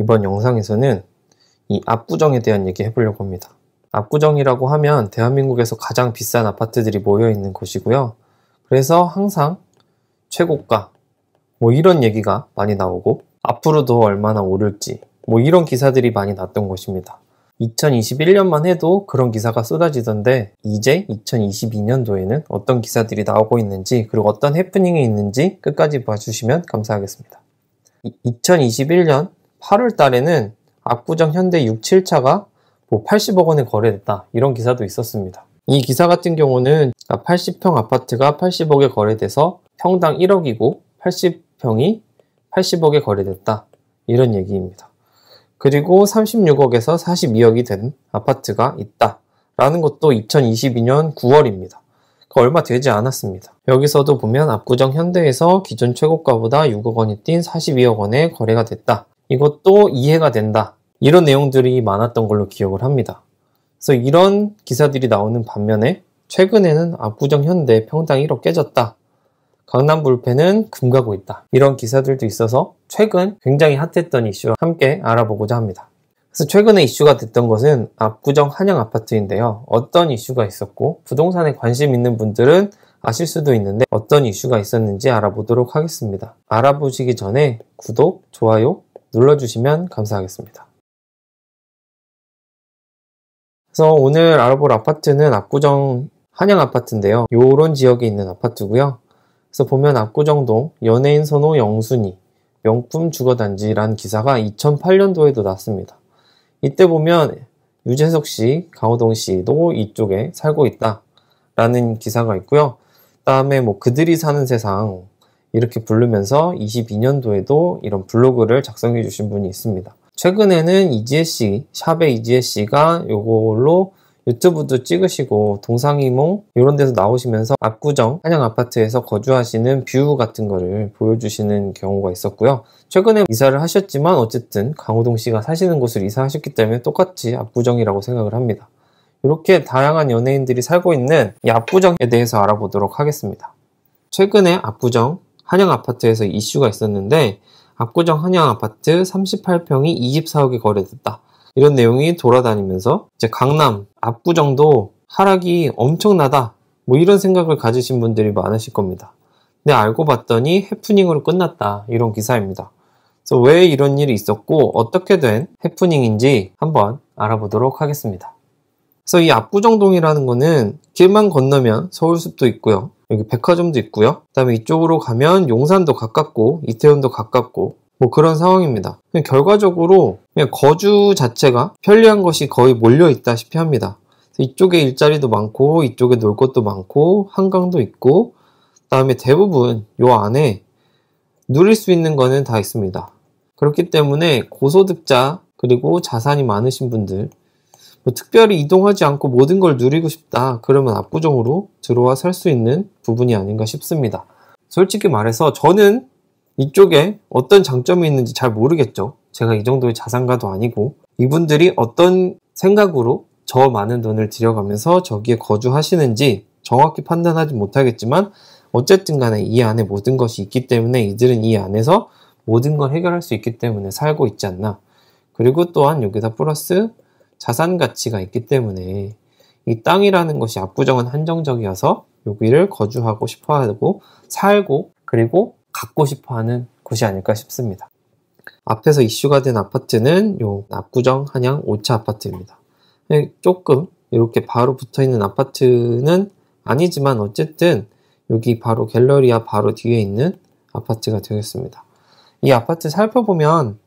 이번 영상에서는 이 압구정에 대한 얘기 해보려고 합니다. 압구정이라고 하면 대한민국에서 가장 비싼 아파트들이 모여있는 곳이고요. 그래서 항상 최고가 뭐 이런 얘기가 많이 나오고 앞으로도 얼마나 오를지 뭐 이런 기사들이 많이 났던 곳입니다 2021년만 해도 그런 기사가 쏟아지던데 이제 2022년도에는 어떤 기사들이 나오고 있는지 그리고 어떤 해프닝이 있는지 끝까지 봐주시면 감사하겠습니다. 2021년 8월 달에는 압구정 현대 6, 7차가 뭐 80억 원에 거래됐다 이런 기사도 있었습니다. 이 기사 같은 경우는 80평 아, 아파트가 80억에 거래돼서 평당 1억이고 80평이 80억에 거래됐다 이런 얘기입니다. 그리고 36억에서 42억이 된 아파트가 있다 라는 것도 2022년 9월입니다. 그 얼마 되지 않았습니다. 여기서도 보면 압구정 현대에서 기존 최고가보다 6억 원이 뛴 42억 원의 거래가 됐다. 이것도 이해가 된다. 이런 내용들이 많았던 걸로 기억을 합니다. 그래서 이런 기사들이 나오는 반면에 최근에는 압구정 현대 평당 1억 깨졌다. 강남 불패는 금가고 있다. 이런 기사들도 있어서 최근 굉장히 핫했던 이슈와 함께 알아보고자 합니다. 그래서 최근에 이슈가 됐던 것은 압구정 한양 아파트인데요. 어떤 이슈가 있었고 부동산에 관심 있는 분들은 아실 수도 있는데 어떤 이슈가 있었는지 알아보도록 하겠습니다. 알아보시기 전에 구독, 좋아요, 눌러주시면 감사하겠습니다. 그래서 오늘 알아볼 아파트는 압구정 한양 아파트인데요. 요런 지역에 있는 아파트고요. 그래서 보면 압구정동 연예인 선호 영순이 명품 주거단지란 기사가 2008년도에도 났습니다. 이때 보면 유재석 씨, 강호동 씨도 이쪽에 살고 있다 라는 기사가 있고요. 그 다음에 뭐 그들이 사는 세상 이렇게 부르면서 22년도에도 이런 블로그를 작성해 주신 분이 있습니다. 최근에는 이지혜 씨, 샵의 이지혜 씨가 요걸로 유튜브도 찍으시고 동상이몽 이런 데서 나오시면서 압구정 한양 아파트에서 거주하시는 뷰 같은 거를 보여주시는 경우가 있었고요. 최근에 이사를 하셨지만 어쨌든 강호동 씨가 사시는 곳을 이사하셨기 때문에 똑같이 압구정이라고 생각을 합니다. 이렇게 다양한 연예인들이 살고 있는 이 압구정에 대해서 알아보도록 하겠습니다. 최근에 압구정 한양 아파트에서 이슈가 있었는데 압구정 한양 아파트 38평이 24억에 거래됐다. 이런 내용이 돌아다니면서 이제 강남 압구정도 하락이 엄청나다. 뭐 이런 생각을 가지신 분들이 많으실 겁니다. 근데 알고 봤더니 해프닝으로 끝났다. 이런 기사입니다. 그래서 왜 이런 일이 있었고 어떻게 된 해프닝인지 한번 알아보도록 하겠습니다. 그래서 이 압구정동이라는 거는 길만 건너면 서울숲도 있고요. 여기 백화점도 있고요. 그다음에 이쪽으로 가면 용산도 가깝고 이태원도 가깝고 뭐 그런 상황입니다. 결과적으로 그냥 거주 자체가 편리한 것이 거의 몰려 있다시피 합니다. 이쪽에 일자리도 많고 이쪽에 놀 것도 많고 한강도 있고 그다음에 대부분 요 안에 누릴 수 있는 거는 다 있습니다. 그렇기 때문에 고소득자 그리고 자산이 많으신 분들 뭐 특별히 이동하지 않고 모든 걸 누리고 싶다. 그러면 압구정으로 들어와 살 수 있는 부분이 아닌가 싶습니다. 솔직히 말해서 저는 이쪽에 어떤 장점이 있는지 잘 모르겠죠. 제가 이 정도의 자산가도 아니고 이분들이 어떤 생각으로 저 많은 돈을 들여가면서 저기에 거주하시는지 정확히 판단하지 못하겠지만 어쨌든 간에 이 안에 모든 것이 있기 때문에 이들은 이 안에서 모든 걸 해결할 수 있기 때문에 살고 있지 않나. 그리고 또한 여기다 플러스 자산 가치가 있기 때문에 이 땅이라는 것이 압구정은 한정적이어서 여기를 거주하고 싶어 하고 살고 그리고 갖고 싶어 하는 곳이 아닐까 싶습니다. 앞에서 이슈가 된 아파트는 요 압구정 한양 5차 아파트입니다. 예, 조금 이렇게 바로 붙어 있는 아파트는 아니지만 어쨌든 여기 바로 갤러리아 바로 뒤에 있는 아파트가 되겠습니다. 이 아파트 살펴보면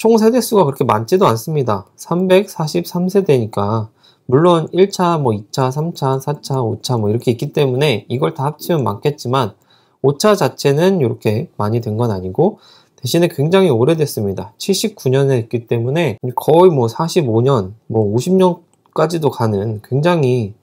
총 세대수가 그렇게 많지도 않습니다. 343세대니까 물론 1차, 뭐 2차, 3차, 4차, 5차 뭐 이렇게 있기 때문에 이걸 다 합치면 많겠지만 5차 자체는 이렇게 많이 된 건 아니고 대신에 굉장히 오래됐습니다. 79년에 했기 때문에 거의 뭐 45년, 뭐 50년까지도 가는 굉장히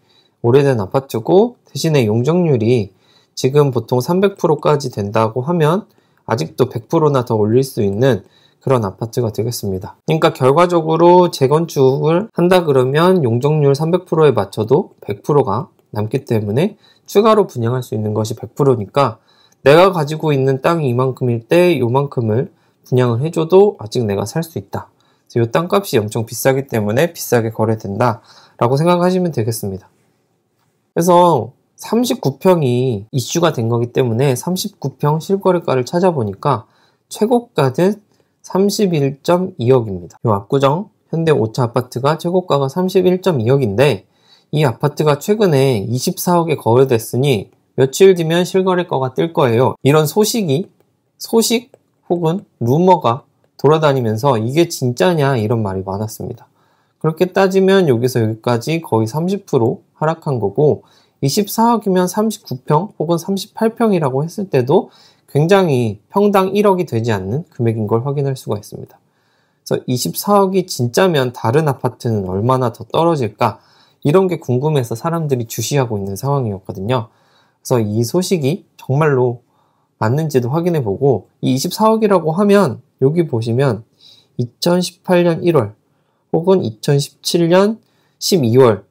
오래된 아파트고 대신에 용적률이 지금 보통 300%까지 된다고 하면 아직도 100%나 더 올릴 수 있는 그런 아파트가 되겠습니다. 그러니까 결과적으로 재건축을 한다 그러면 용적률 300%에 맞춰도 100%가 남기 때문에 추가로 분양할 수 있는 것이 100%니까 내가 가지고 있는 땅이 이만큼일 때 요만큼을 분양을 해줘도 아직 내가 살 수 있다. 이 땅값이 엄청 비싸기 때문에 비싸게 거래된다. 라고 생각하시면 되겠습니다. 그래서 39평이 이슈가 된 거기 때문에 39평 실거래가를 찾아보니까 최고가는 31.2억입니다. 이 압구정 현대 5차 아파트가 최고가가 31.2억인데 이 아파트가 최근에 24억에 거래됐으니 며칠 뒤면 실거래가가 뜰 거예요. 이런 소식이 소식 혹은 루머가 돌아다니면서 이게 진짜냐 이런 말이 많았습니다. 그렇게 따지면 여기서 여기까지 거의 30% 하락한 거고 24억이면 39평 혹은 38평이라고 했을 때도 굉장히 평당 1억이 되지 않는 금액인 걸 확인할 수가 있습니다. 그래서 24억이 진짜면 다른 아파트는 얼마나 더 떨어질까? 이런 게 궁금해서 사람들이 주시하고 있는 상황이었거든요. 그래서 이 소식이 정말로 맞는지도 확인해 보고 이 24억이라고 하면 여기 보시면 2018년 1월 혹은 2017년 12월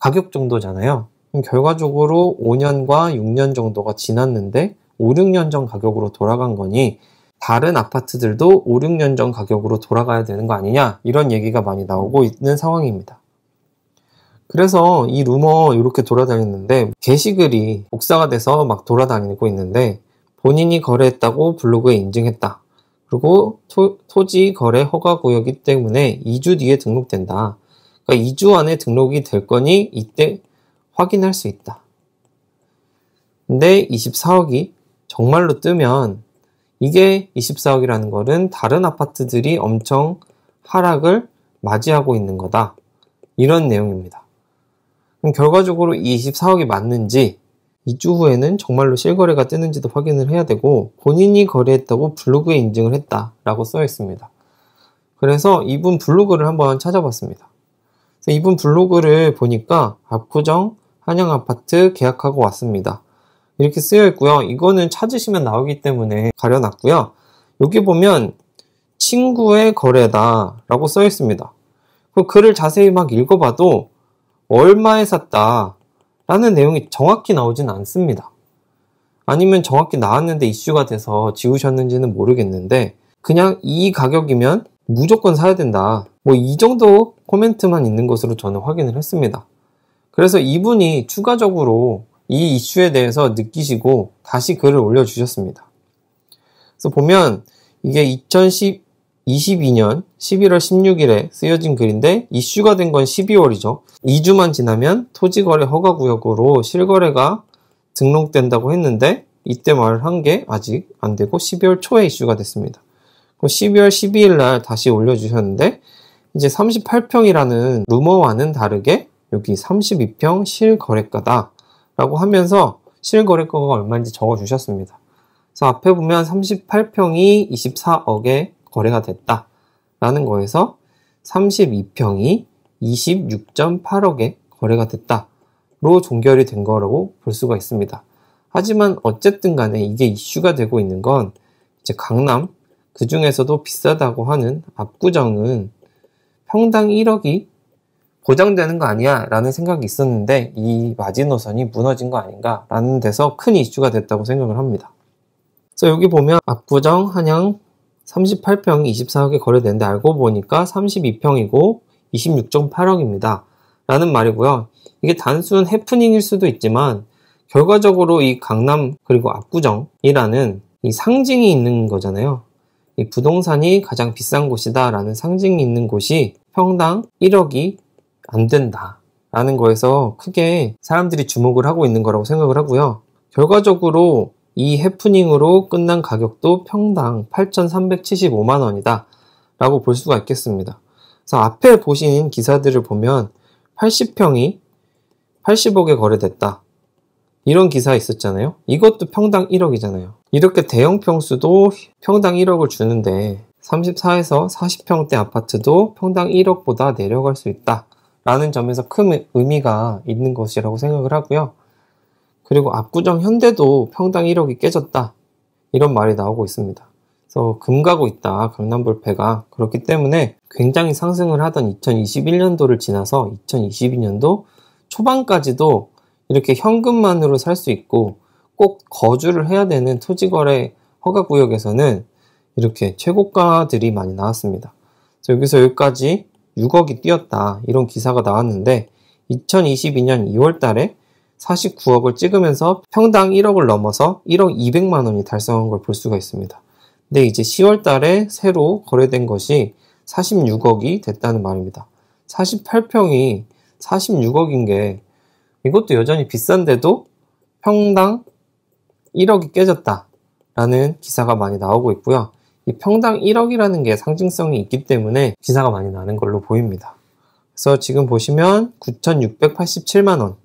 가격 정도잖아요. 결과적으로 5년과 6년 정도가 지났는데 5, 6년 전 가격으로 돌아간 거니 다른 아파트들도 5, 6년 전 가격으로 돌아가야 되는 거 아니냐 이런 얘기가 많이 나오고 있는 상황입니다. 그래서 이 루머 이렇게 돌아다니는데 게시글이 복사가 돼서 막 돌아다니고 있는데 본인이 거래했다고 블로그에 인증했다. 그리고 토, 지 거래 허가 구역이기 때문에 2주 뒤에 등록된다. 그러니까 2주 안에 등록이 될 거니 이때 확인할 수 있다. 근데 24억이 정말로 뜨면 이게 24억이라는 것은 다른 아파트들이 엄청 하락을 맞이하고 있는 거다. 이런 내용입니다. 그럼 결과적으로 이 24억이 맞는지 이 주 후에는 정말로 실거래가 뜨는지도 확인을 해야 되고 본인이 거래했다고 블로그에 인증을 했다라고 써 있습니다. 그래서 이분 블로그를 한번 찾아봤습니다. 이분 블로그를 보니까 압구정 한양아파트 계약하고 왔습니다. 이렇게 쓰여 있고요. 이거는 찾으시면 나오기 때문에 가려놨고요. 여기 보면 친구의 거래다 라고 써 있습니다. 그 글을 자세히 막 읽어봐도 얼마에 샀다 라는 내용이 정확히 나오진 않습니다. 아니면 정확히 나왔는데 이슈가 돼서 지우셨는지는 모르겠는데 그냥 이 가격이면 무조건 사야 된다. 뭐 이 정도 코멘트만 있는 것으로 저는 확인을 했습니다. 그래서 이분이 추가적으로 이 이슈에 대해서 느끼시고 다시 글을 올려주셨습니다. 그래서 보면 이게 2 0 0 22년 11월 16일에 쓰여진 글인데 이슈가 된 건 12월이죠. 2주만 지나면 토지거래 허가구역으로 실거래가 등록된다고 했는데 이때 말을 한게 아직 안 되고 12월 초에 이슈가 됐습니다. 12월 12일 날 다시 올려주셨는데 이제 38평이라는 루머와는 다르게 여기 32평 실거래가다 라고 하면서 실거래가가 얼마인지 적어주셨습니다. 그래서 앞에 보면 38평이 24억에 거래가 됐다. 라는 거에서 32평이 26.8억에 거래가 됐다. 로 종결이 된 거라고 볼 수가 있습니다. 하지만 어쨌든 간에 이게 이슈가 되고 있는 건 이제 강남 그 중에서도 비싸다고 하는 압구정은 평당 1억이 보장되는 거 아니야 라는 생각이 있었는데 이 마지노선이 무너진 거 아닌가 라는 데서 큰 이슈가 됐다고 생각을 합니다. 그래서 여기 보면 압구정, 한양 38평이 24억에 거래되는데 알고 보니까 32평이고 26.8억입니다. 라는 말이고요. 이게 단순 해프닝일 수도 있지만 결과적으로 이 강남 그리고 압구정이라는 이 상징이 있는 거잖아요. 이 부동산이 가장 비싼 곳이다라는 상징이 있는 곳이 평당 1억이 안 된다. 라는 거에서 크게 사람들이 주목을 하고 있는 거라고 생각을 하고요. 결과적으로 이 해프닝으로 끝난 가격도 평당 8,375만 원이다. 라고 볼 수가 있겠습니다. 그래서 앞에 보신 기사들을 보면 80평이 80억에 거래됐다. 이런 기사 있었잖아요. 이것도 평당 1억이잖아요. 이렇게 대형 평수도 평당 1억을 주는데 34에서 40평대 아파트도 평당 1억보다 내려갈 수 있다. 라는 점에서 큰 의미가 있는 것이라고 생각을 하고요. 그리고 압구정 현대도 평당 1억이 깨졌다. 이런 말이 나오고 있습니다. 그래서 금가고 있다. 강남불패가. 그렇기 때문에 굉장히 상승을 하던 2021년도를 지나서 2022년도 초반까지도 이렇게 현금만으로 살 수 있고 꼭 거주를 해야 되는 토지거래 허가구역에서는 이렇게 최고가들이 많이 나왔습니다. 여기서 여기까지 6억이 뛰었다. 이런 기사가 나왔는데 2022년 2월 달에 49억을 찍으면서 평당 1억을 넘어서 1억 200만 원이 달성한 걸 볼 수가 있습니다. 근데 이제 10월 달에 새로 거래된 것이 46억이 됐다는 말입니다. 48평이 46억인 게 이것도 여전히 비싼데도 평당 1억이 깨졌다라는 기사가 많이 나오고 있고요. 이 평당 1억이라는 게 상징성이 있기 때문에 기사가 많이 나는 걸로 보입니다. 그래서 지금 보시면 9,687만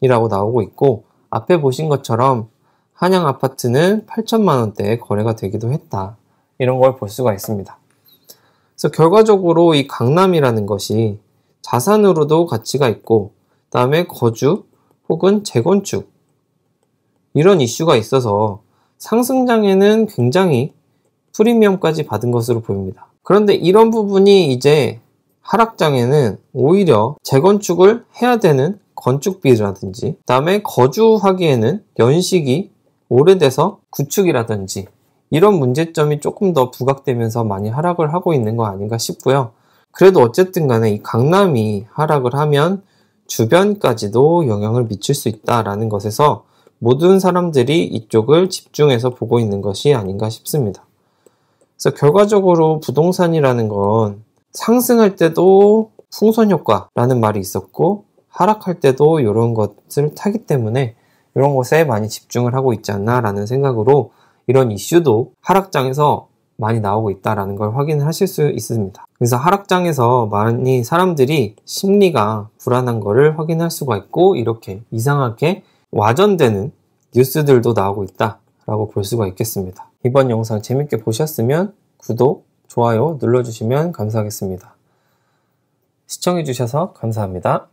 원이라고 나오고 있고 앞에 보신 것처럼 한양 아파트는 8천만 원대에 거래가 되기도 했다. 이런 걸 볼 수가 있습니다. 그래서 결과적으로 이 강남이라는 것이 자산으로도 가치가 있고 그다음에 거주 혹은 재건축 이런 이슈가 있어서 상승장에는 굉장히 프리미엄까지 받은 것으로 보입니다. 그런데 이런 부분이 이제 하락장에는 오히려 재건축을 해야 되는 건축비라든지 그다음에 거주하기에는 연식이 오래돼서 구축이라든지 이런 문제점이 조금 더 부각되면서 많이 하락을 하고 있는 거 아닌가 싶고요. 그래도 어쨌든 간에 이 강남이 하락을 하면 주변까지도 영향을 미칠 수 있다라는 것에서 모든 사람들이 이쪽을 집중해서 보고 있는 것이 아닌가 싶습니다. 그래서 결과적으로 부동산이라는 건 상승할 때도 풍선 효과라는 말이 있었고 하락할 때도 이런 것을 타기 때문에 이런 것에 많이 집중을 하고 있지 않나라는 생각으로 이런 이슈도 하락장에서 많이 나오고 있다라는 걸확인 하실 수 있습니다. 그래서 하락장에서 많이 사람들이 심리가 불안한 거를 확인할 수가 있고 이렇게 이상하게 와전되는 뉴스들도 나오고 있다라고 볼 수가 있겠습니다. 이번 영상 재밌게 보셨으면 구독, 좋아요 눌러주시면 감사하겠습니다. 시청해주셔서 감사합니다.